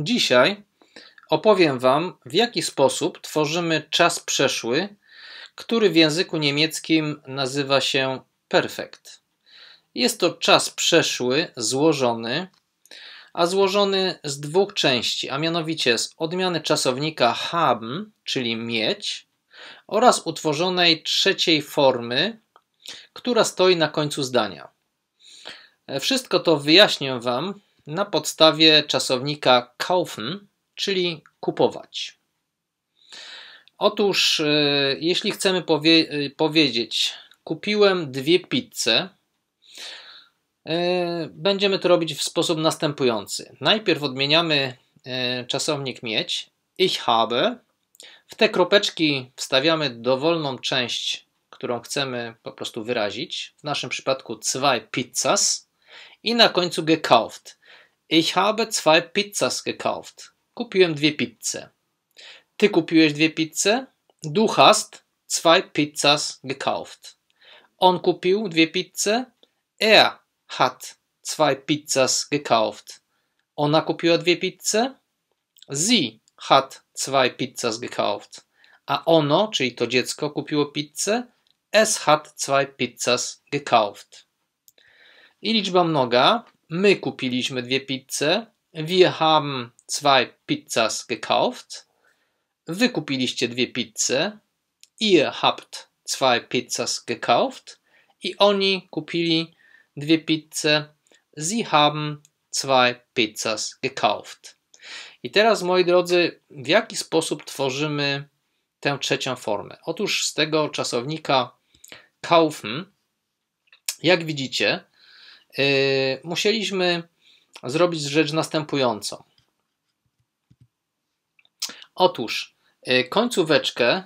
Dzisiaj opowiem Wam, w jaki sposób tworzymy czas przeszły, który w języku niemieckim nazywa się perfekt. Jest to czas przeszły złożony, a złożony z dwóch części, a mianowicie z odmiany czasownika haben, czyli mieć, oraz utworzonej trzeciej formy, która stoi na końcu zdania. Wszystko to wyjaśnię Wam na podstawie czasownika kaufen, czyli kupować. Otóż, y, jeśli chcemy powie y, powiedzieć, kupiłem dwie pizze, y, będziemy to robić w sposób następujący. Najpierw odmieniamy czasownik mieć, ich habe. W te kropeczki wstawiamy dowolną część, którą chcemy po prostu wyrazić. W naszym przypadku zwei pizzas i na końcu gekauft. Ich habe zwei Pizzas gekauft. Kupiłem dwie pizze. Ty kupiłeś dwie pizze? Du hast zwei Pizzas gekauft. On kupił dwie pizze. Er hat zwei Pizzas gekauft. Ona kupiła dwie pizze. Sie hat zwei Pizzas gekauft. A ono, czyli to dziecko, kupiło pizzę. Es hat zwei Pizzas gekauft. I liczba mnoga My kupiliśmy dwie pizze. Wir haben zwei Pizzas gekauft. Wy kupiliście dwie pizze. Ihr habt zwei Pizzas gekauft. I oni kupili dwie pizze. Sie haben zwei Pizzas gekauft. I teraz, moi drodzy, w jaki sposób tworzymy tę trzecią formę? Otóż z tego czasownika kaufen, jak widzicie, Yy, musieliśmy zrobić rzecz następującą. Otóż yy, końcóweczkę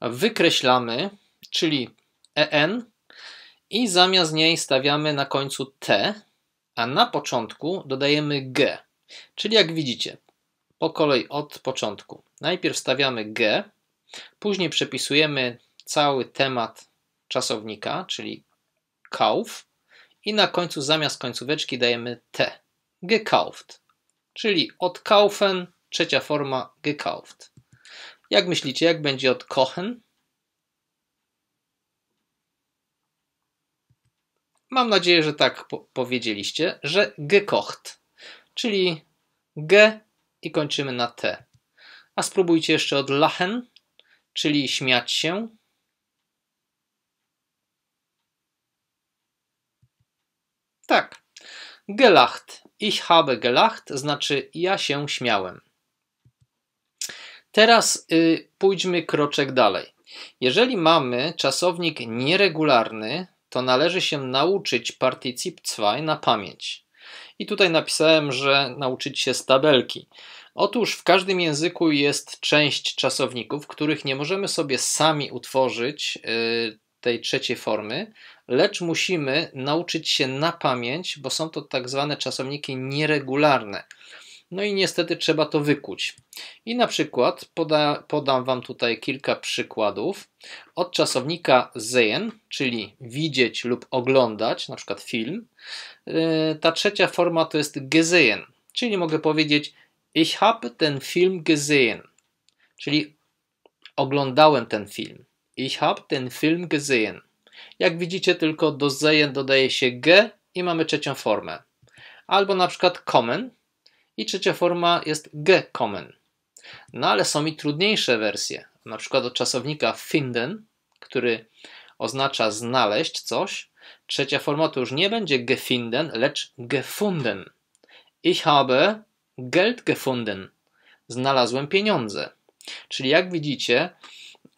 wykreślamy, czyli en, i zamiast niej stawiamy na końcu t, a na początku dodajemy g. Czyli jak widzicie, po kolei od początku. Najpierw stawiamy g, później przepisujemy cały temat czasownika, czyli kauf, i na końcu zamiast końcóweczki dajemy T. Gekauft, czyli od kaufen, trzecia forma gekauft. Jak myślicie, jak będzie od kochen? Mam nadzieję, że tak po powiedzieliście, że gekocht, czyli g i kończymy na t. A spróbujcie jeszcze od lachen, czyli śmiać się, Tak. Gelacht. Ich habe gelacht, znaczy ja się śmiałem. Teraz y, pójdźmy kroczek dalej. Jeżeli mamy czasownik nieregularny, to należy się nauczyć particip 2 na pamięć. I tutaj napisałem, że nauczyć się z tabelki. Otóż w każdym języku jest część czasowników, których nie możemy sobie sami utworzyć y, tej trzeciej formy, lecz musimy nauczyć się na pamięć, bo są to tak zwane czasowniki nieregularne. No i niestety trzeba to wykuć. I na przykład poda, podam Wam tutaj kilka przykładów. Od czasownika sehen, czyli widzieć lub oglądać, na przykład film. Yy, ta trzecia forma to jest gesehen, czyli mogę powiedzieć Ich habe ten Film gesehen, czyli oglądałem ten film. Ich habe ten Film gesehen. Jak widzicie, tylko do zejen dodaje się g i mamy trzecią formę. Albo na przykład common i trzecia forma jest g common. No ale są i trudniejsze wersje. Na przykład od czasownika finden, który oznacza znaleźć coś. Trzecia forma to już nie będzie gefinden, lecz gefunden. Ich habe Geld gefunden. Znalazłem pieniądze. Czyli jak widzicie,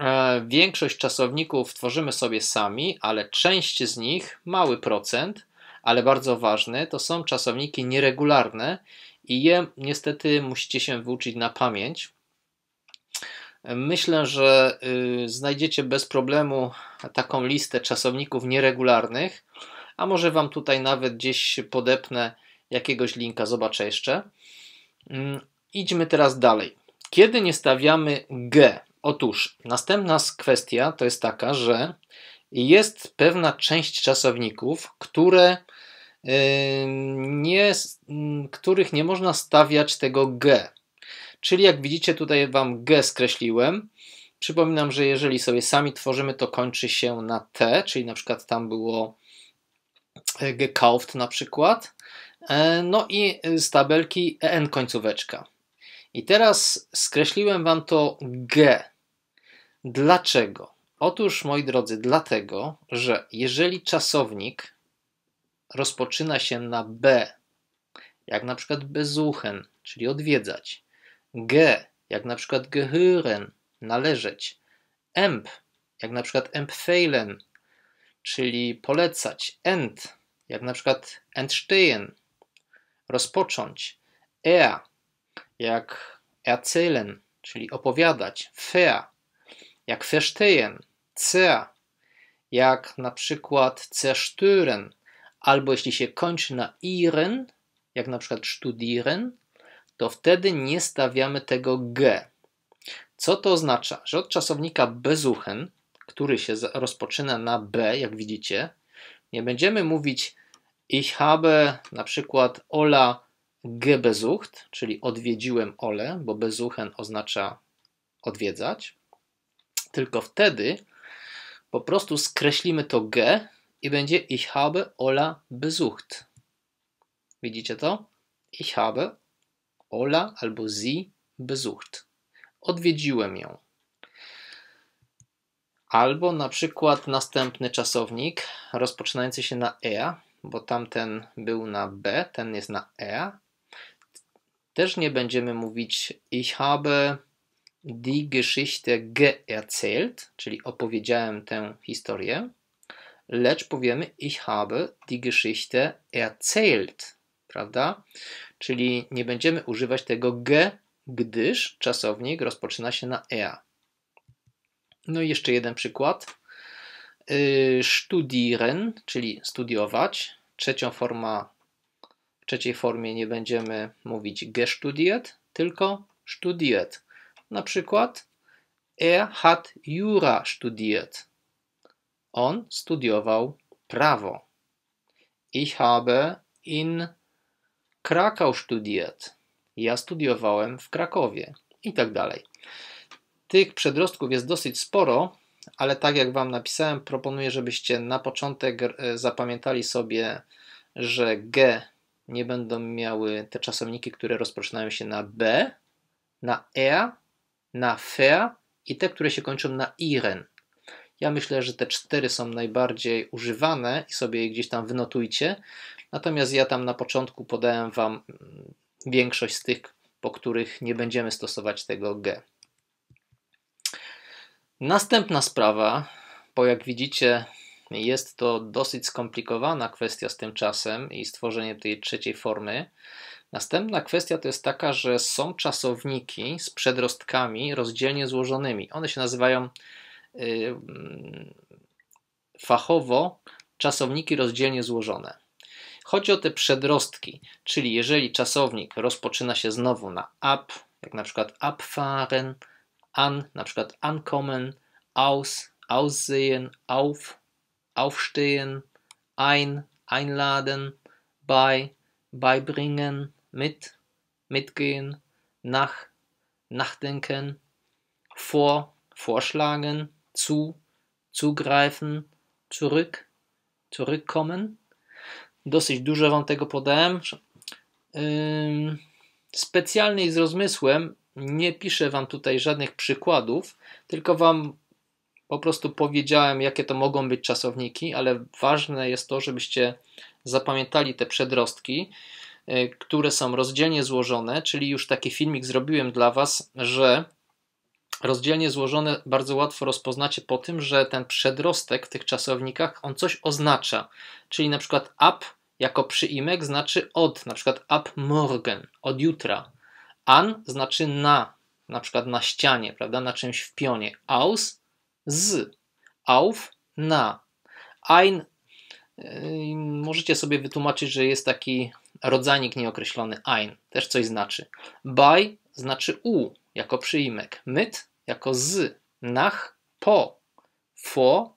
E, większość czasowników tworzymy sobie sami, ale część z nich, mały procent, ale bardzo ważny, to są czasowniki nieregularne i je niestety musicie się wyuczyć na pamięć. Myślę, że y, znajdziecie bez problemu taką listę czasowników nieregularnych, a może Wam tutaj nawet gdzieś podepnę jakiegoś linka, zobaczę jeszcze. Mm, idźmy teraz dalej. Kiedy nie stawiamy G, Otóż następna kwestia to jest taka, że jest pewna część czasowników, które nie, których nie można stawiać tego G. Czyli jak widzicie, tutaj Wam G skreśliłem. Przypominam, że jeżeli sobie sami tworzymy, to kończy się na T, czyli na przykład tam było e, gekauft na przykład. E, no i z tabelki en końcóweczka. I teraz skreśliłem Wam to G, Dlaczego? Otóż, moi drodzy, dlatego, że jeżeli czasownik rozpoczyna się na B, jak na przykład besuchen, czyli odwiedzać, G, jak na przykład gehören, należeć, emp, jak na przykład empfehlen, czyli polecać, ent, jak na przykład entstehen, rozpocząć, er, jak erzählen, czyli opowiadać, fair, jak verstehen, C, jak na przykład zerstören, albo jeśli się kończy na iren, jak na przykład studieren, to wtedy nie stawiamy tego g. Co to oznacza? Że od czasownika bezuchen, który się rozpoczyna na b, jak widzicie, nie będziemy mówić ich habe na przykład Ola gebesucht, czyli odwiedziłem Ole, bo bezuchen oznacza odwiedzać tylko wtedy po prostu skreślimy to G i będzie ich habe Ola besucht. Widzicie to? Ich habe Ola albo sie besucht. Odwiedziłem ją. Albo na przykład następny czasownik rozpoczynający się na e, bo tamten był na b, ten jest na e. Też nie będziemy mówić ich habe Die Geschichte geerzählt, czyli opowiedziałem tę historię, lecz powiemy ich habe die Geschichte erzählt, prawda? Czyli nie będziemy używać tego ge, gdyż czasownik rozpoczyna się na er. No i jeszcze jeden przykład. Y, studieren, czyli studiować. Trzecią forma, w trzeciej formie nie będziemy mówić gestudiert, tylko studiert na przykład Er hat Jura studiert. On studiował prawo. Ich habe in Krakau studiert. Ja studiowałem w Krakowie. I tak dalej. Tych przedrostków jest dosyć sporo, ale tak jak Wam napisałem, proponuję, żebyście na początek e, zapamiętali sobie, że G nie będą miały te czasowniki, które rozpoczynają się na B, na E na fer i te, które się kończą na iren. Ja myślę, że te cztery są najbardziej używane i sobie je gdzieś tam wynotujcie. Natomiast ja tam na początku podałem Wam mm, większość z tych, po których nie będziemy stosować tego G. Następna sprawa, bo jak widzicie, jest to dosyć skomplikowana kwestia z tym czasem i stworzenie tej trzeciej formy. Następna kwestia to jest taka, że są czasowniki z przedrostkami rozdzielnie złożonymi. One się nazywają yy, fachowo czasowniki rozdzielnie złożone. Chodzi o te przedrostki, czyli jeżeli czasownik rozpoczyna się znowu na ab, jak na przykład abfahren, an, na przykład ankommen, aus, aussehen, auf, aufstehen, ein, einladen, bei, beibringen, mit, mitgehen, nach, nachdenken, vor, vorschlagen, zu, zugreifen, zurück, zurückkommen. Dosyć dużo Wam tego podałem. Yy, specjalnie i z rozmysłem nie piszę Wam tutaj żadnych przykładów, tylko Wam po prostu powiedziałem, jakie to mogą być czasowniki, ale ważne jest to, żebyście zapamiętali te przedrostki. E, które są rozdzielnie złożone, czyli już taki filmik zrobiłem dla Was, że rozdzielnie złożone bardzo łatwo rozpoznacie po tym, że ten przedrostek w tych czasownikach on coś oznacza. Czyli na przykład up jako przyimek znaczy od, na przykład up morgen, od jutra. An znaczy na, na przykład na ścianie, prawda, na czymś w pionie. Aus z, auf na. Ein e, Możecie sobie wytłumaczyć, że jest taki Rodzanik nieokreślony ein też coś znaczy. By znaczy u jako przyimek. mit jako z. Nach po. Fo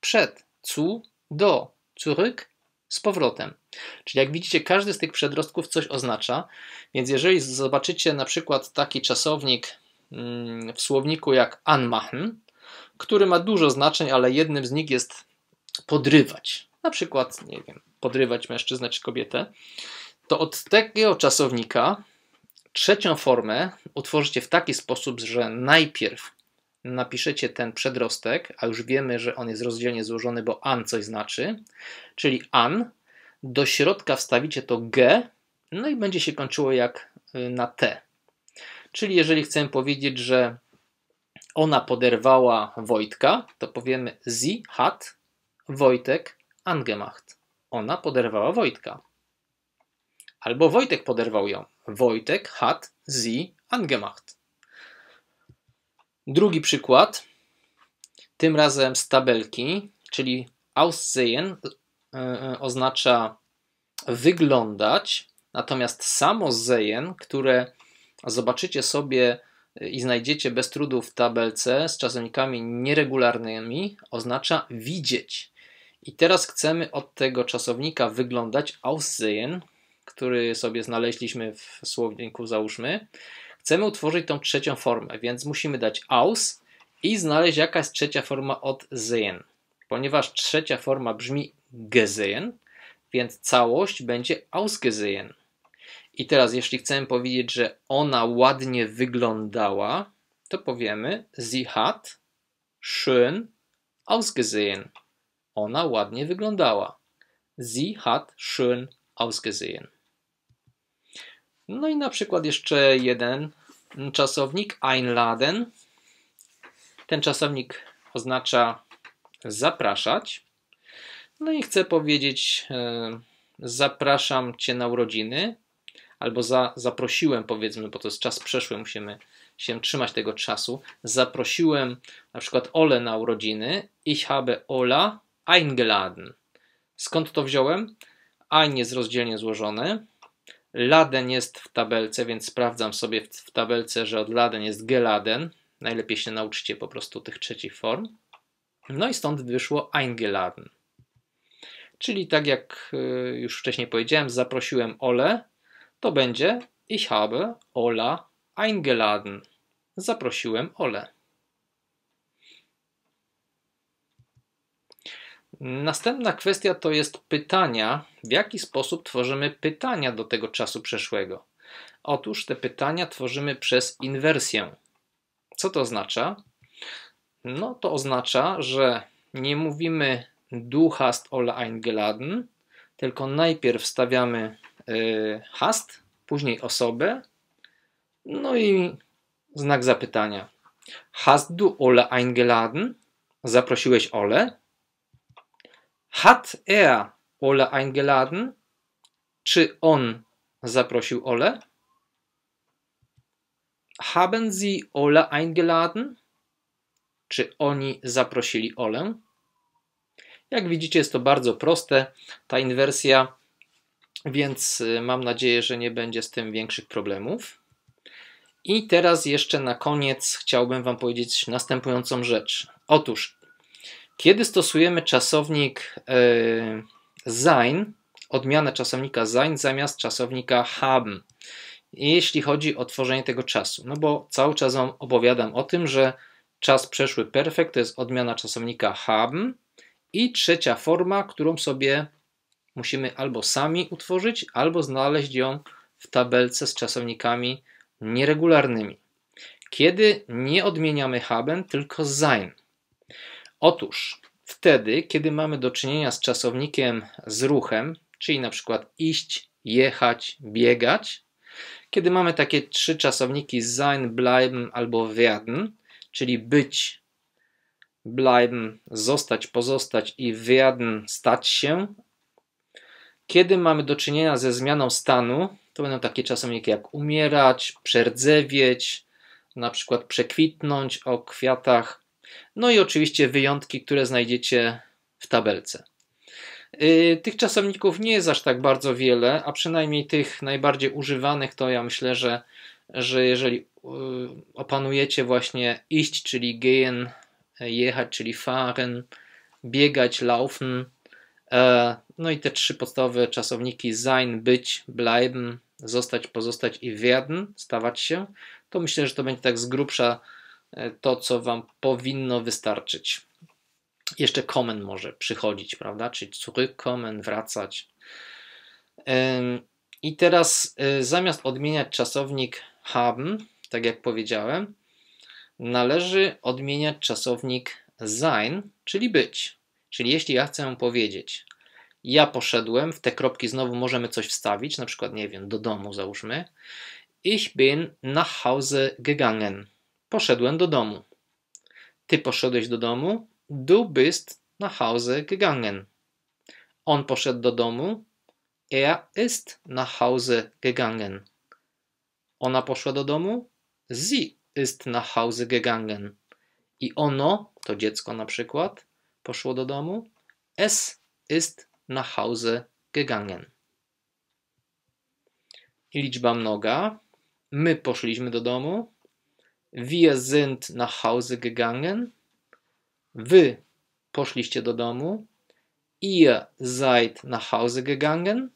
przed. Cu do. Zurück z powrotem. Czyli jak widzicie, każdy z tych przedrostków coś oznacza. Więc jeżeli zobaczycie na przykład taki czasownik mm, w słowniku jak anmachen, który ma dużo znaczeń, ale jednym z nich jest podrywać. Na przykład, nie wiem, podrywać mężczyznę czy kobietę to od tego czasownika trzecią formę utworzycie w taki sposób, że najpierw napiszecie ten przedrostek, a już wiemy, że on jest rozdzielnie złożony, bo an coś znaczy, czyli an, do środka wstawicie to g, no i będzie się kończyło jak y, na t. Czyli jeżeli chcemy powiedzieć, że ona poderwała Wojtka, to powiemy sie hat Wojtek angemacht. Ona poderwała Wojtka. Albo Wojtek poderwał ją. Wojtek hat sie angemacht. Drugi przykład, tym razem z tabelki, czyli aussehen e, e, oznacza wyglądać, natomiast samo sehen, które zobaczycie sobie e, i znajdziecie bez trudu w tabelce z czasownikami nieregularnymi, oznacza widzieć. I teraz chcemy od tego czasownika wyglądać aussehen który sobie znaleźliśmy w słowniku, załóżmy, chcemy utworzyć tą trzecią formę, więc musimy dać aus i znaleźć jakaś trzecia forma od sehen. Ponieważ trzecia forma brzmi gesehen, więc całość będzie ausgesehen. I teraz, jeśli chcemy powiedzieć, że ona ładnie wyglądała, to powiemy sie hat schön ausgesehen. Ona ładnie wyglądała. Sie hat schön ausgesehen. No i na przykład jeszcze jeden czasownik einladen. Ten czasownik oznacza zapraszać. No i chcę powiedzieć e, zapraszam cię na urodziny albo za, zaprosiłem powiedzmy, bo to jest czas przeszły, musimy się trzymać tego czasu. Zaprosiłem na przykład Ole na urodziny. Ich habe Ola eingeladen. Skąd to wziąłem? Ein jest rozdzielnie złożone Laden jest w tabelce, więc sprawdzam sobie w, w tabelce, że od Laden jest Geladen. Najlepiej się nauczycie po prostu tych trzecich form. No i stąd wyszło Eingeladen. Czyli tak jak y, już wcześniej powiedziałem, zaprosiłem Ole, to będzie Ich habe Ola eingeladen. Zaprosiłem Ole. Następna kwestia to jest pytania, w jaki sposób tworzymy pytania do tego czasu przeszłego. Otóż te pytania tworzymy przez inwersję. Co to oznacza? No to oznacza, że nie mówimy du hast ole eingeladen, tylko najpierw stawiamy y, hast, później osobę, no i znak zapytania. Hast du ole eingeladen? Zaprosiłeś Ole? Hat er Ole eingeladen? Czy on zaprosił Ole? Haben Sie Ole eingeladen? Czy oni zaprosili Ole? Jak widzicie, jest to bardzo proste, ta inwersja, więc y, mam nadzieję, że nie będzie z tym większych problemów. I teraz jeszcze na koniec chciałbym Wam powiedzieć następującą rzecz. Otóż kiedy stosujemy czasownik e, sein, odmianę czasownika sein zamiast czasownika haben, jeśli chodzi o tworzenie tego czasu. No bo cały czas opowiadam o tym, że czas przeszły perfekt to jest odmiana czasownika haben i trzecia forma, którą sobie musimy albo sami utworzyć, albo znaleźć ją w tabelce z czasownikami nieregularnymi. Kiedy nie odmieniamy haben, tylko sein. Otóż wtedy, kiedy mamy do czynienia z czasownikiem z ruchem, czyli na przykład iść, jechać, biegać, kiedy mamy takie trzy czasowniki sein, bleiben albo werden, czyli być, bleiben, zostać, pozostać i werden, stać się. Kiedy mamy do czynienia ze zmianą stanu, to będą takie czasowniki jak umierać, przerdzewieć, na przykład przekwitnąć o kwiatach no i oczywiście wyjątki, które znajdziecie w tabelce. Y, tych czasowników nie jest aż tak bardzo wiele, a przynajmniej tych najbardziej używanych, to ja myślę, że, że jeżeli y, opanujecie właśnie iść, czyli gehen, jechać, czyli fahren, biegać, laufen, e, no i te trzy podstawowe czasowniki sein, być, bleiben, zostać, pozostać i werden, stawać się, to myślę, że to będzie tak z grubsza E, to, co Wam powinno wystarczyć. Jeszcze komen może przychodzić, prawda? Czyli zurückkommen, wracać. I teraz e, zamiast odmieniać czasownik haben, tak jak powiedziałem, należy odmieniać czasownik sein, czyli być. Czyli jeśli ja chcę powiedzieć, ja poszedłem, w te kropki znowu możemy coś wstawić, na przykład, nie wiem, do domu załóżmy. Ich bin nach Hause gegangen. Poszedłem do domu. Ty poszedłeś do domu. Du bist nach Hause gegangen. On poszedł do domu. Er ist nach Hause gegangen. Ona poszła do domu. Sie ist nach Hause gegangen. I ono, to dziecko na przykład, poszło do domu. Es ist nach Hause gegangen. I liczba mnoga. My poszliśmy do domu. Wir sind nach Hause gegangen. Wy poszliście do domu. Ihr seid nach Hause gegangen.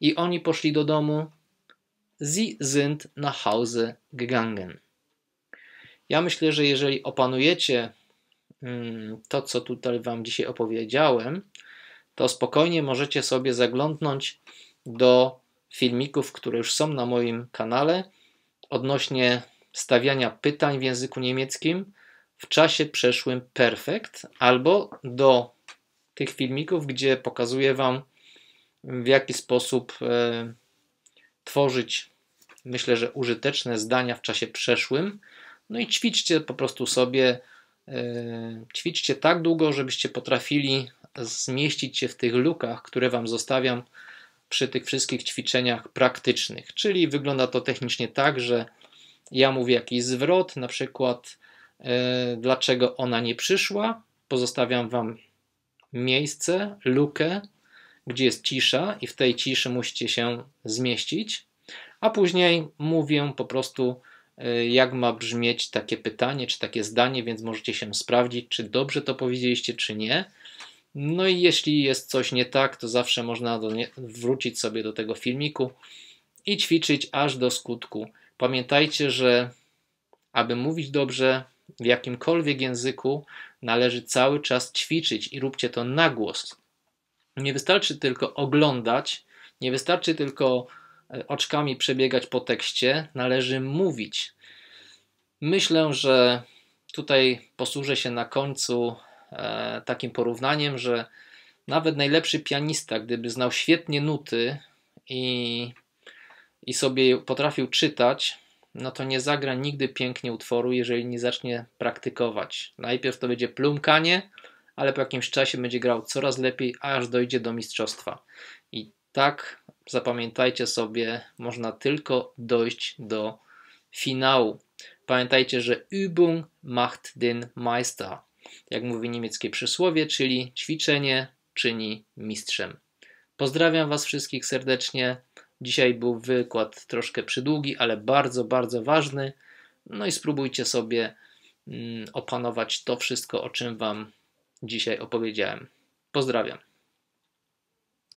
I oni poszli do domu. Sie sind nach Hause gegangen. Ja myślę, że jeżeli opanujecie mm, to, co tutaj Wam dzisiaj opowiedziałem, to spokojnie możecie sobie zaglądnąć do filmików, które już są na moim kanale odnośnie stawiania pytań w języku niemieckim w czasie przeszłym perfekt albo do tych filmików, gdzie pokazuję Wam w jaki sposób e, tworzyć, myślę, że użyteczne zdania w czasie przeszłym. No i ćwiczcie po prostu sobie, e, ćwiczcie tak długo, żebyście potrafili zmieścić się w tych lukach, które Wam zostawiam przy tych wszystkich ćwiczeniach praktycznych. Czyli wygląda to technicznie tak, że ja mówię jakiś zwrot, na przykład e, dlaczego ona nie przyszła. Pozostawiam Wam miejsce, lukę, gdzie jest cisza, i w tej ciszy musicie się zmieścić. A później mówię po prostu, e, jak ma brzmieć takie pytanie czy takie zdanie, więc możecie się sprawdzić, czy dobrze to powiedzieliście, czy nie. No i jeśli jest coś nie tak, to zawsze można do nie- wrócić sobie do tego filmiku i ćwiczyć aż do skutku. Pamiętajcie, że aby mówić dobrze w jakimkolwiek języku, należy cały czas ćwiczyć i róbcie to na głos. Nie wystarczy tylko oglądać, nie wystarczy tylko e, oczkami przebiegać po tekście, należy mówić. Myślę, że tutaj posłużę się na końcu e, takim porównaniem, że nawet najlepszy pianista, gdyby znał świetnie nuty i i sobie potrafił czytać, no to nie zagra nigdy pięknie utworu, jeżeli nie zacznie praktykować. Najpierw to będzie plumkanie, ale po jakimś czasie będzie grał coraz lepiej, aż dojdzie do mistrzostwa. I tak zapamiętajcie sobie, można tylko dojść do finału. Pamiętajcie, że Übung macht den Meister. Jak mówi niemieckie przysłowie, czyli ćwiczenie czyni mistrzem. Pozdrawiam Was wszystkich serdecznie. Dzisiaj był wykład troszkę przydługi, ale bardzo, bardzo ważny. No i spróbujcie sobie mm, opanować to wszystko, o czym Wam dzisiaj opowiedziałem. Pozdrawiam.